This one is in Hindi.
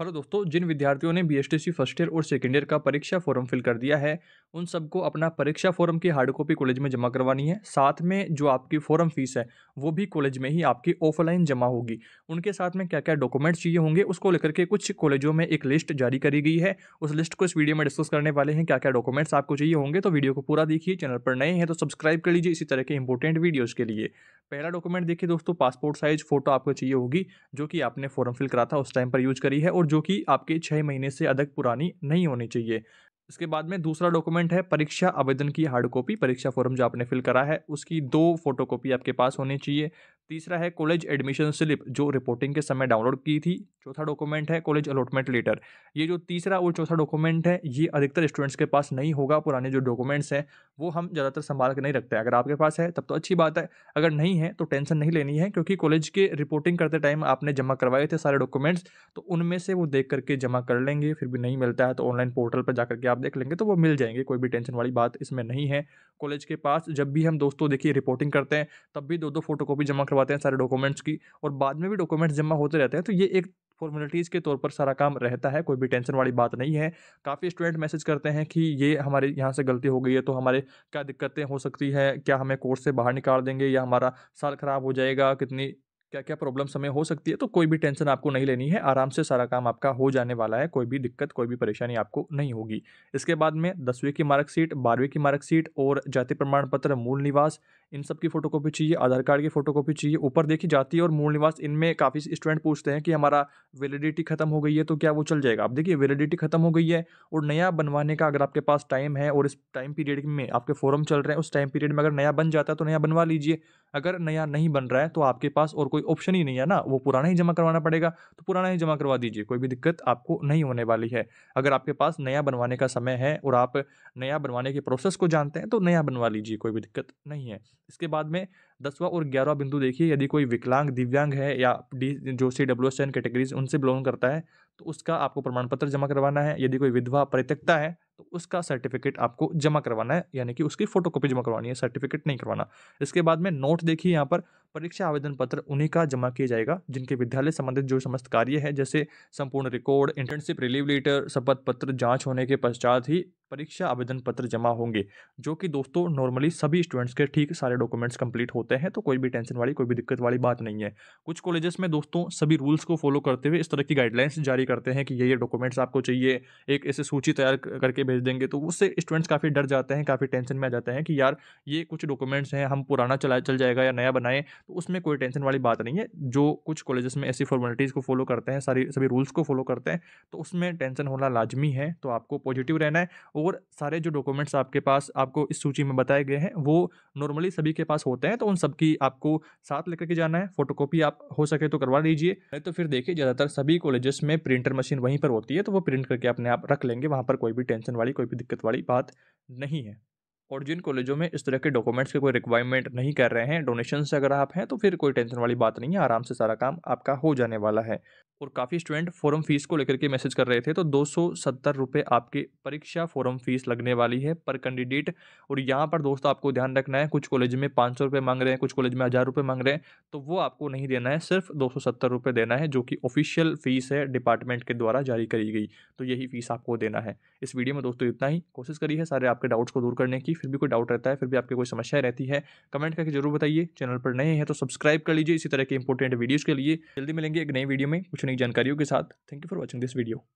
हेलो दोस्तों जिन विद्यार्थियों ने बीएसटीसी फर्स्ट ईयर और सेकेंड ईयर का परीक्षा फॉर्म फिल कर दिया है उन सबको अपना परीक्षा फॉर्म की हार्ड कॉपी कॉलेज में जमा करवानी है साथ में जो आपकी फॉर्म फीस है वो भी कॉलेज में ही आपकी ऑफलाइन जमा होगी उनके साथ में क्या क्या डॉक्यूमेंट्स चाहिए होंगे उसको लेकर के कुछ कॉलेजों में एक लिस्ट जारी करी गई है उस लिस्ट को इस वीडियो में डिस्कस करने वाले हैं क्या क्या डॉक्यूमेंट्स आपको चाहिए होंगे तो वीडियो को पूरा देखिए चैनल पर नए हैं तो सब्सक्राइब कर लीजिए इसी तरह के इंपॉर्टेंट वीडियोज़ के लिए पहला डॉक्यूमेंट देखिए दोस्तों पासपोर्ट साइज फोटो आपको चाहिए होगी जो कि आपने फॉर्म फिल करा था उस टाइम पर यूज करी है और जो कि आपके छः महीने से अधिक पुरानी नहीं होनी चाहिए इसके बाद में दूसरा डॉक्यूमेंट है परीक्षा आवेदन की हार्ड कॉपी परीक्षा फॉर्म जो आपने फिल करा है उसकी दो फोटोकॉपी आपके पास होनी चाहिए तीसरा है कॉलेज एडमिशन स्लिप जो रिपोर्टिंग के समय डाउनलोड की थी चौथा डॉक्यूमेंट है कॉलेज अलॉटमेंट लेटर ये जो तीसरा और चौथा डॉक्यूमेंट है ये अधिकतर स्टूडेंट्स के पास नहीं होगा पुराने जो डॉक्यूमेंट्स हैं वो हम ज़्यादातर संभाल के नहीं रखते अगर आपके पास है तब तो अच्छी बात है अगर नहीं है तो टेंशन नहीं लेनी है क्योंकि कॉलेज के रिपोर्टिंग करते टाइम आपने जमा करवाए थे सारे डॉक्यूमेंट्स तो उनमें से वो देख करके जमा कर लेंगे फिर भी नहीं मिलता है तो ऑनलाइन पोर्टल पर जा करके आप देख लेंगे तो वो मिल जाएंगे कोई भी टेंशन वाली बात इसमें नहीं है कॉलेज के पास जब भी हम दोस्तों देखिए रिपोर्टिंग करते हैं तब भी दो दो फोटो जमा करवा करवाते हैं सारे डॉक्यूमेंट्स की और बाद में भी डॉक्यूमेंट्स जमा होते रहते हैं तो ये एक फॉर्मेलिटीज़ के तौर पर सारा काम रहता है कोई भी टेंशन वाली बात नहीं है काफ़ी स्टूडेंट मैसेज करते हैं कि ये हमारे यहाँ से गलती हो गई है तो हमारे क्या दिक्कतें हो सकती है क्या हमें कोर्स से बाहर निकाल देंगे या हमारा साल ख़राब हो जाएगा कितनी क्या क्या प्रॉब्लम हमें हो सकती है तो कोई भी टेंशन आपको नहीं लेनी है आराम से सारा काम आपका हो जाने वाला है कोई भी दिक्कत कोई भी परेशानी आपको नहीं होगी इसके बाद में दसवीं की मार्कशीट बारहवीं की मार्कशीट और जाति प्रमाण पत्र मूल निवास इन सब की फोटोकॉपी चाहिए आधार कार्ड की फोटोकॉपी चाहिए ऊपर देखिए जाति और मूल निवास इनमें काफ़ी स्टूडेंट पूछते हैं कि हमारा वैलिडिटी खत्म हो गई है तो क्या वो चल जाएगा आप देखिए वैलिडिटी खत्म हो गई है और नया बनवाने का अगर आपके पास टाइम है और इस टाइम पीरियड में आपके फॉर्म चल रहे हैं उस टाइम पीरियड में अगर नया बन जाता है तो नया बनवा लीजिए अगर नया नहीं बन रहा है तो आपके पास और कोई ऑप्शन ही नहीं है ना वो पुराना ही जमा करवाना पड़ेगा तो पुराना ही जमा करवा दीजिए कोई भी दिक्कत आपको नहीं होने वाली है अगर आपके पास नया बनवाने का समय है और आप नया बनवाने के प्रोसेस को जानते हैं तो नया बनवा लीजिए कोई भी दिक्कत नहीं है इसके बाद में दसवा और ग्यारहवा बिंदु देखिए यदि कोई विकलांग दिव्यांग है या डी जो C W S N categories उनसे बिलोंग करता है तो उसका आपको प्रमाण पत्र जमा करवाना है यदि कोई विधवा परित्यक्ता है तो उसका सर्टिफिकेट आपको जमा करवाना है यानी कि उसकी कॉपी जमा करवानी है सर्टिफिकेट नहीं करवाना इसके बाद में नोट देखिए यहाँ पर परीक्षा आवेदन पत्र उन्हीं का जमा किया जाएगा जिनके विद्यालय संबंधित जो समस्त कार्य है जैसे संपूर्ण रिकॉर्ड इंटर्नशिप रिलीव लेटर शपथ पत्र जाँच होने के पश्चात ही परीक्षा आवेदन पत्र जमा होंगे जो कि दोस्तों नॉर्मली सभी स्टूडेंट्स के ठीक सारे डॉक्यूमेंट्स कंप्लीट होते हैं तो कोई भी टेंशन वाली कोई भी दिक्कत वाली बात नहीं है कुछ कॉलेजेस में दोस्तों सभी रूल्स को फॉलो करते हुए इस तरह की गाइडलाइंस जारी करते हैं कि ये ये डॉक्यूमेंट्स आपको चाहिए एक ऐसे सूची तैयार करके भेज देंगे तो उससे स्टूडेंट्स काफ़ी डर जाते हैं काफ़ी टेंशन में आ जाते हैं कि यार ये कुछ डॉक्यूमेंट्स हैं हम पुराना चला चल जाएगा या नया बनाएं तो उसमें कोई टेंशन वाली बात नहीं है जो कुछ कॉलेजेस में ऐसी फॉर्मेलिटीज़ को फॉलो करते हैं सारी सभी रूल्स को फॉलो करते हैं तो उसमें टेंशन होना लाजमी है तो आपको पॉजिटिव रहना है और सारे जो डॉक्यूमेंट्स आपके पास आपको इस सूची में बताए गए हैं वो नॉर्मली सभी के पास होते हैं तो उन सबकी आपको साथ लेकर के जाना है फोटोकॉपी आप हो सके तो करवा लीजिए नहीं तो फिर देखिए ज़्यादातर सभी कॉलेजेस में प्रिंटर मशीन वहीं पर होती है तो वो प्रिंट करके अपने आप रख लेंगे वहाँ पर कोई भी टेंशन वाली कोई भी दिक्कत वाली बात नहीं है और जिन कॉलेजों में इस तरह के डॉक्यूमेंट्स के कोई रिक्वायरमेंट नहीं कर रहे हैं डोनेशन से अगर आप हैं तो फिर कोई टेंशन वाली बात नहीं है आराम से सारा काम आपका हो जाने वाला है और काफ़ी स्टूडेंट फॉरम फीस को लेकर के मैसेज कर रहे थे तो दो सौ आपकी परीक्षा फॉरम फीस लगने वाली है पर कैंडिडेट और यहाँ पर दोस्तों आपको ध्यान रखना है कुछ कॉलेज में पाँच सौ मांग रहे हैं कुछ कॉलेज में हज़ार रुपये मांग रहे हैं तो वो आपको नहीं देना है सिर्फ दो सौ देना है जो कि ऑफिशियल फ़ीस है डिपार्टमेंट के द्वारा जारी करी गई तो यही फ़ीस आपको देना है इस वीडियो में दोस्तों इतना ही कोशिश करी है सारे आपके डाउट्स को दूर करने की फिर भी कोई डाउट रहता है फिर भी आपकी कोई समस्या रहती है कमेंट करके जरूर बताइए चैनल पर नए हैं तो सब्सक्राइब कर लीजिए इसी तरह के इंपॉर्टेंट वीडियोज़ के लिए जल्दी मिलेंगे एक नई वीडियो में कुछ नई जानकारियों के साथ thank you for watching this video